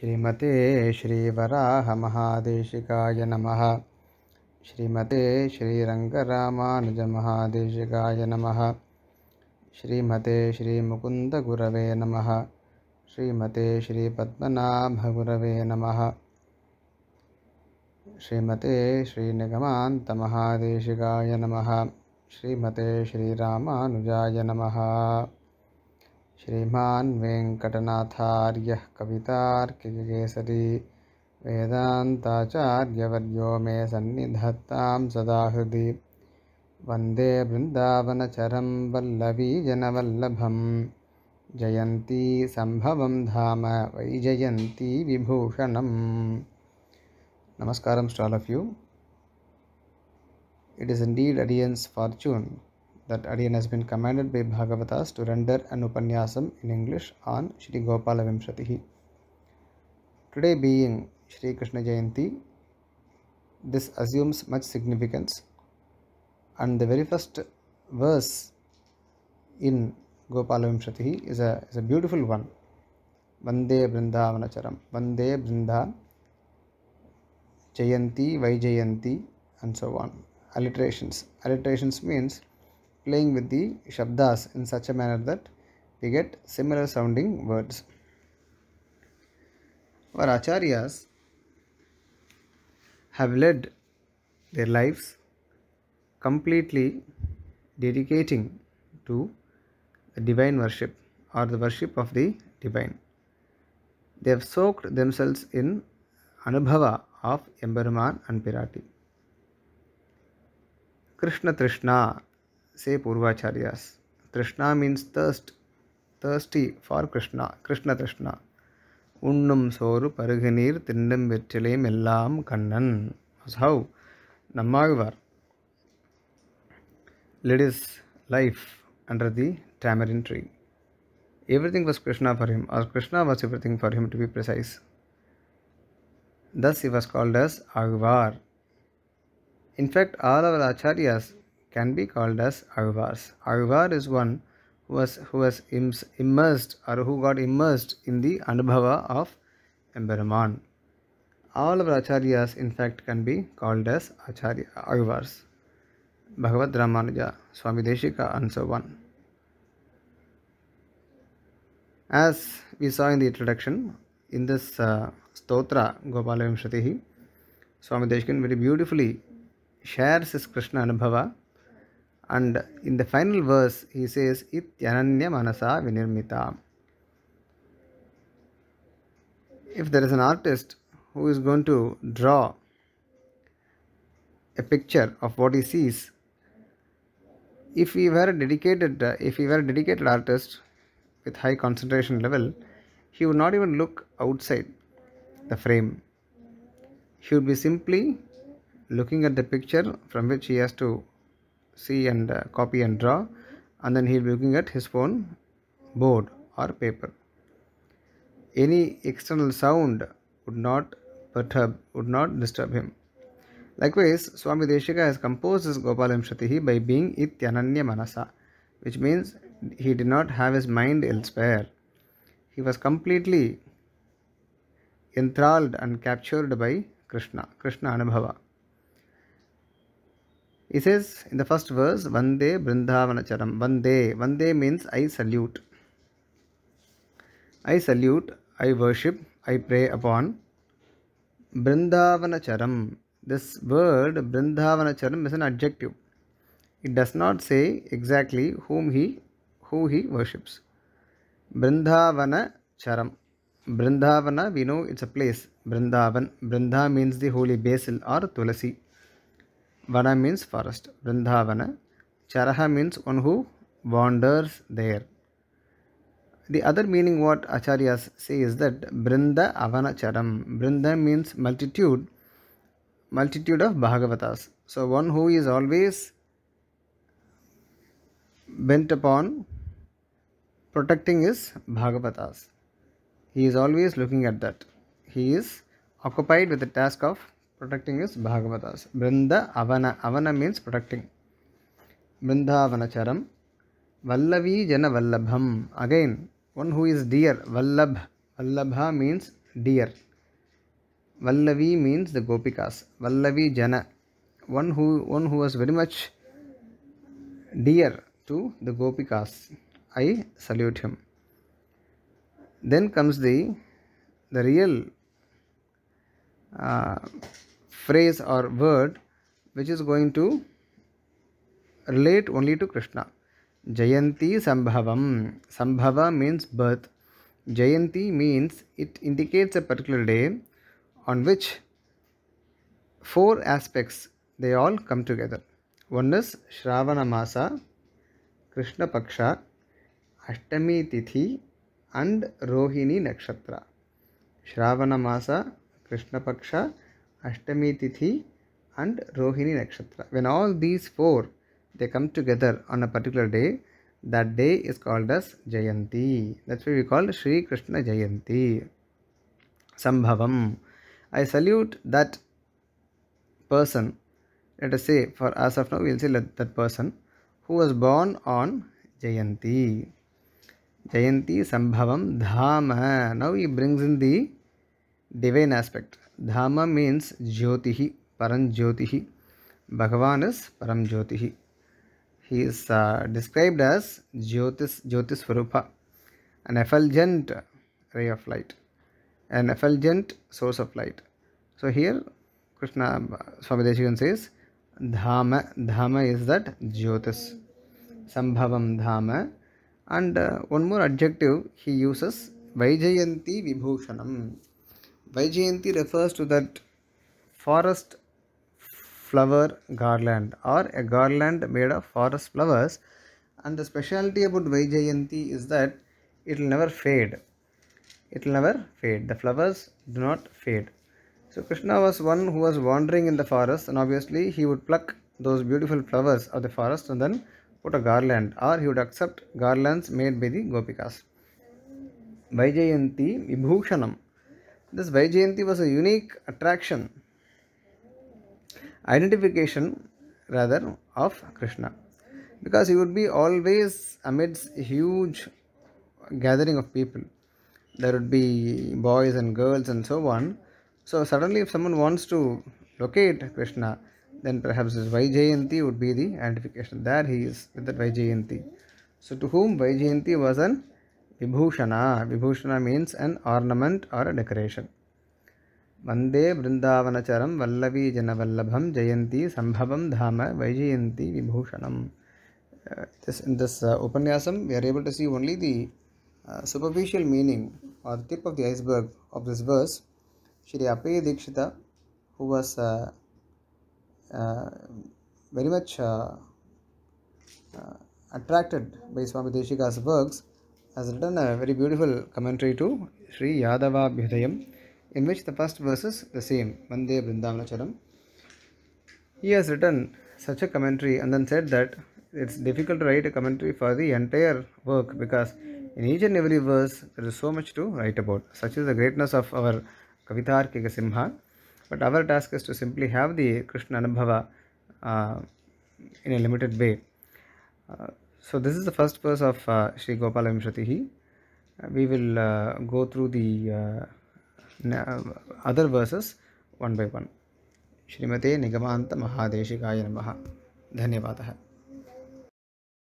श्रीमते श्रीवराहमहादेशिकाय नमः श्रीमते श्रीरङ्गरामानुजमहादेशिकाय नमः श्रीमते श्रीमुकुन्दगुरवे नमः श्रीमते श्रीपद्मनाभगुरवे नमः श्रीमते श्रीनिगमान्तमहादेशिकाय नमः श्रीमते श्रीरामानुजाय नमः श्रीमान् वेङ्कटनाथार्यः कवितार्किकेसरी वेदान्ताचार्यवर्यो मे सन्निधत्तां सदा हृदि वन्दे वृन्दावनचरं वल्लवीजनवल्लभं सम्भवं धाम विभूषणं नमस्कारं stall of you it is indeed audience fortune that Aryan has been commanded by Bhagavatas to render an Upanyasam in English on Sri Gopala Vimshatihi. Today being Sri Krishna Jayanti, this assumes much significance and the very first verse in Gopala Vimshatihi is a, is a beautiful one. Vande Vrindavanacharam, Vande Brinda Jayanti, Vaijayanti and so on. Alliterations. Alliterations means playing with the shabdas in such a manner that we get similar sounding words. Our acharyas have led their lives completely dedicating to divine worship or the worship of the divine. They have soaked themselves in anubhava of Emberman and Pirati. Krishna Trishna say Purvacharyas. Trishna means thirst, thirsty for Krishna, Krishna Trishna. உண்ணும் சோறு பருகு நீர் தின்னும் வெற்றிலையும் எல்லாம் Kannan how Nammalvar lived his life under the tamarind tree everything was Krishna for him, or Krishna was everything for him to be precise. Thus he was called as Agvar. In fact, all our acharyas can be called as Alvars. Alvar is one who was, who was immersed or who got immersed in the Anubhava of Emberaman. All of our Acharyas in fact can be called as Acharya Alvars. Bhagavad Ramanuja, Swami Deshika and so on. As we saw in the introduction, in this uh, Stotra Gopala Vimshatihi, Swami Deshkan very beautifully shares his Krishna Anubhava and in the final verse he says "Ityananya manasa vinirmita if there is an artist who is going to draw a picture of what he sees if he were a dedicated uh, if he were a dedicated artist with high concentration level he would not even look outside the frame he would be simply looking at the picture from which he has to see and uh, copy and draw and then he'll be looking at his phone board or paper. Any external sound would not perturb, would not disturb him. Likewise, Swami Deshika has composed his Gopalam Shatihi by being Ityananya Manasa, which means he did not have his mind elsewhere. He was completely enthralled and captured by Krishna, Krishna Anubhava. He says in the first verse, Vande Brindavanacharam. Vande. Vande means I salute. I salute, I worship, I pray upon. Brindavanacharam. This word Brindavanacharam is an adjective. It does not say exactly whom he who he worships. Brindavanacharam. Brindavana, we know it's a place. Brindavan. Brindha means the holy basil or Tulasi. Vana means forest. Vrindavana. Charaha means one who wanders there. The other meaning what Acharyas say is that Brinda Avana Charam. Brinda means multitude, multitude of Bhagavatas. So one who is always bent upon protecting his Bhagavatas. He is always looking at that. He is occupied with the task of protecting is Bhagavatas. Brinda Avana. Avana means protecting. Vrindavanacharam. Vallavi Jana Vallabham. Again, one who is dear. Vallabh. Vallabha means dear. Vallavi means the Gopikas. Vallavi Jana. One who, one who was very much dear to the Gopikas. I salute him. Then comes the the real uh, phrase or word which is going to relate only to Krishna. Jayanti Sambhavam. Sambhava means birth. Jayanti means it indicates a particular day on which four aspects they all come together. One is Shravana Masa, Krishna Paksha, Ashtami Tithi and Rohini Nakshatra. Shravana Masa, Krishna Paksha Ashtami Tithi and Rohini Nakshatra. When all these four they come together on a particular day, that day is called as Jayanti. That's why we call Sri Krishna Jayanti. Sambhavam. I salute that person. Let us say, for as of now, we will say let that person who was born on Jayanti. Jayanti Sambhavam Dhama. Now he brings in the divine aspect. Dham mean jyoti param jyoti Bhagavan is param jyoti he is described as jyotish jyotiswarupa an effulgent ray of light an effulgent source of light so here Krishna Swami Desikan dham dham is that jyotish sambhava dham and one more objective he uses Vaijayanti vibhushana Vaijayanti refers to that forest flower garland or a garland made of forest flowers and the specialty about Vaijayanti is that it will never fade. It will never fade. The flowers do not fade. So Krishna was one who was wandering in the forest and obviously he would pluck those beautiful flowers of the forest and then put a garland or he would accept garlands made by the Gopikas. Vaijayanti Vibhushanam this Vaijayanti was a unique attraction, identification rather of Krishna because he would be always amidst huge gathering of people. There would be boys and girls and so on. So suddenly if someone wants to locate Krishna, then perhaps this Vaijayanti would be the identification. There he is with that Vaijayanti. So to whom Vaijayanti was an Vibhushana. Vibhushana means an ornament or a decoration. वन्दे वृन्दावनचरं वल्लवीजनवल्लभं जयन्ती सम्भवं धाम Vaijayanti विभूषणं this, in this uh, Upaniyasam we are able to see only the uh, superficial meaning or the tip of the iceberg of this verse Shri Apeya Dikshita who was uh, uh, very much uh, uh, attracted by Swami Deshika's works has written a very beautiful commentary to Sri Yadava Yadavabhyudayam, in which the first verse is the same, Vande Charam. He has written such a commentary and then said that it's difficult to write a commentary for the entire work because in each and every verse there is so much to write about. Such is the greatness of our Kavitarkika Simha. But our task is to simply have the Krishna Anubhava uh, in a limited way. Uh, So this is the first verse of uh, shri Sri Gopalamshatihi. We will uh, go through the uh, other verses one by one. श्रीमते निगमान्त महादेशिकाय नमः धन्यवादः